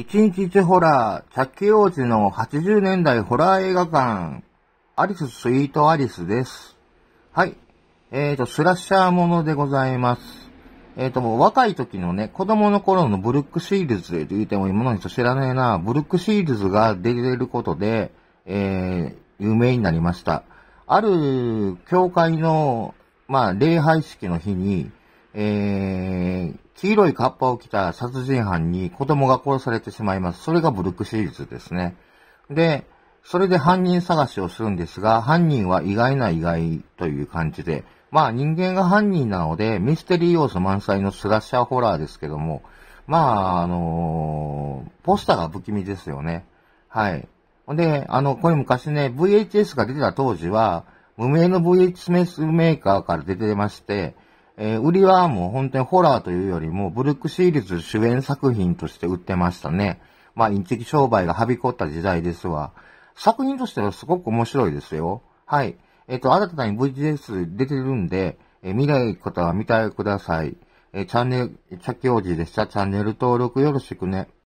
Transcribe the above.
一日一ホラー、着景王子の80年代ホラー映画館、アリススイートアリスです。はい。えっ、ー、と、スラッシャーものでございます。えっ、ー、と、若い時のね、子供の頃のブルックシールズと言うても今の人知らねえな、ブルックシールズが出てることで、えー、有名になりました。ある教会の、まあ、礼拝式の日に、えー、黄色いカッパを着た殺人犯に子供が殺されてしまいます。それがブルックシリーズですね。で、それで犯人探しをするんですが、犯人は意外な意外という感じで、まあ人間が犯人なので、ミステリー要素満載のスラッシャーホラーですけども、まあ、あのー、ポスターが不気味ですよね。はい。ほんで、あの、これ昔ね、VHS が出てた当時は、無名の VHS メーカーから出てまして、えー、売りはもう本当にホラーというよりも、ブルックシーリーズ主演作品として売ってましたね。まあ、インチキ商売がはびこった時代ですわ。作品としてはすごく面白いですよ。はい。えっ、ー、と、新たに VGS 出てるんで、えー、見ない方は見てください。えー、チャンネル、着用時でした。チャンネル登録よろしくね。